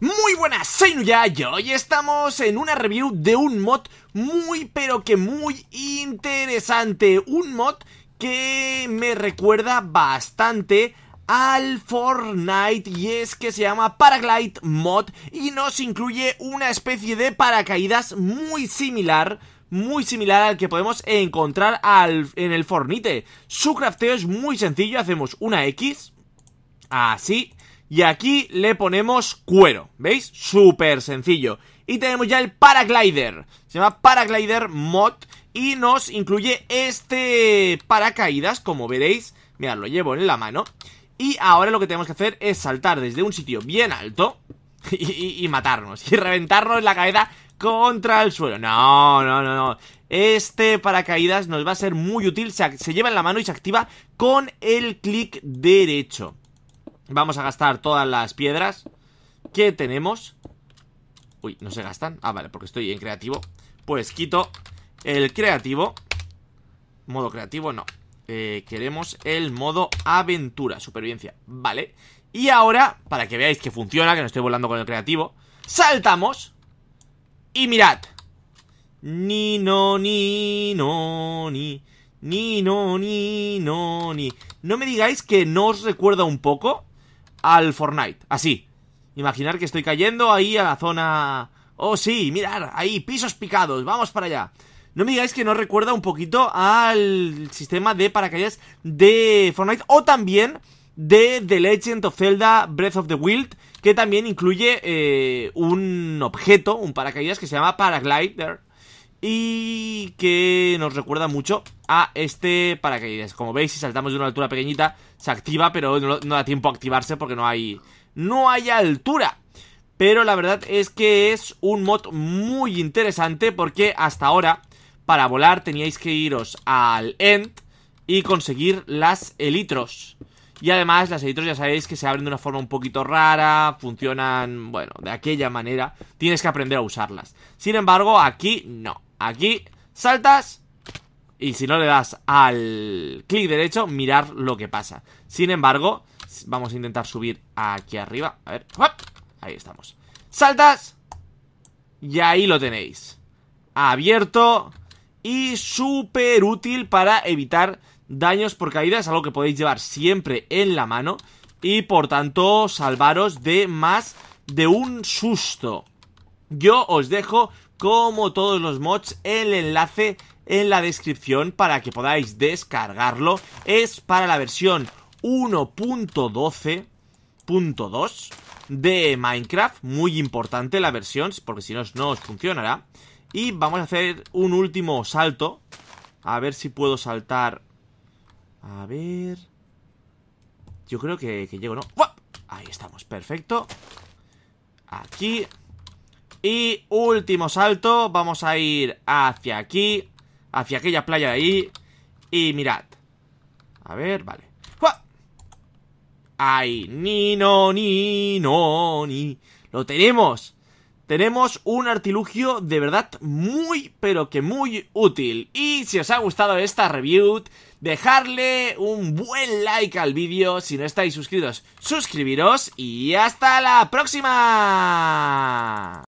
Muy buenas, soy Nuya y hoy estamos en una review de un mod muy pero que muy interesante Un mod que me recuerda bastante al Fortnite y es que se llama Paraglide Mod y nos incluye una especie de paracaídas muy similar muy similar al que podemos encontrar al, en el Fornite Su crafteo es muy sencillo, hacemos una X, así, y aquí le ponemos cuero, ¿veis? Súper sencillo. Y tenemos ya el Paraglider. Se llama Paraglider Mod y nos incluye este paracaídas, como veréis. Mirad, lo llevo en la mano. Y ahora lo que tenemos que hacer es saltar desde un sitio bien alto y, matarnos. Y reventarnos la caída contra el suelo. No, no, no, no. Este paracaídas nos va a ser muy útil. se lleva en la mano y se activa con el clic derecho. Vamos a gastar todas las piedras que tenemos. Uy, no se gastan. Ah, vale, porque estoy en creativo. Pues quito el creativo. Modo creativo, no. Eh, queremos el modo aventura, supervivencia. Vale. Y ahora, para que veáis que funciona, que no estoy volando con el creativo, saltamos. Y mirad. Ni no, ni no, ni. Ni no, ni no, ni. No me digáis que no os recuerda un poco al Fortnite. Así. Imaginar que estoy cayendo ahí a la zona... Oh, sí, mirar, ahí, pisos picados, vamos para allá. No me digáis que no recuerda un poquito al sistema de paracaídas de Fortnite o también de The Legend of Zelda Breath of the Wild, que también incluye eh, un objeto, un paracaídas que se llama Paraglider, y que nos recuerda mucho a este paracaídas. Como veis, si saltamos de una altura pequeñita, se activa, pero no, da tiempo a activarse porque no hay, no hay altura. Pero la verdad es que es un mod muy interesante porque hasta ahora, para volar, teníais que iros al end y conseguir las elitros. Y además las elitros ya sabéis que se abren de una forma un poquito rara, funcionan, bueno, de aquella manera. Tienes que aprender a usarlas. Sin embargo, aquí no. Aquí saltas y si no le das al clic derecho, mirar lo que pasa. Sin embargo, vamos a intentar subir aquí arriba. A ver, ahí estamos. Saltas y ahí lo tenéis. Abierto y súper útil para evitar daños por caídas Es algo que podéis llevar siempre en la mano y por tanto salvaros de más de un susto. Yo os dejo como todos los mods, el enlace en la descripción para que podáis descargarlo. Es para la versión 1.12.2 de Minecraft, muy importante la versión, porque si no, no os funcionará. Y vamos a hacer un último salto, a ver si puedo saltar... A ver... Yo creo que, llego, ¿no? Ahí estamos, perfecto. Aquí... Y último salto, vamos a ir hacia aquí, hacia aquella playa de ahí. Y mirad. A ver, vale. ¡Ay! ¡Ni, no, ni, no, ni! ¡Lo tenemos! Tenemos un artilugio de verdad muy, pero que muy útil. Y si os ha gustado esta review, dejarle un buen like al vídeo. Si no estáis suscritos, suscribiros. Y hasta la próxima.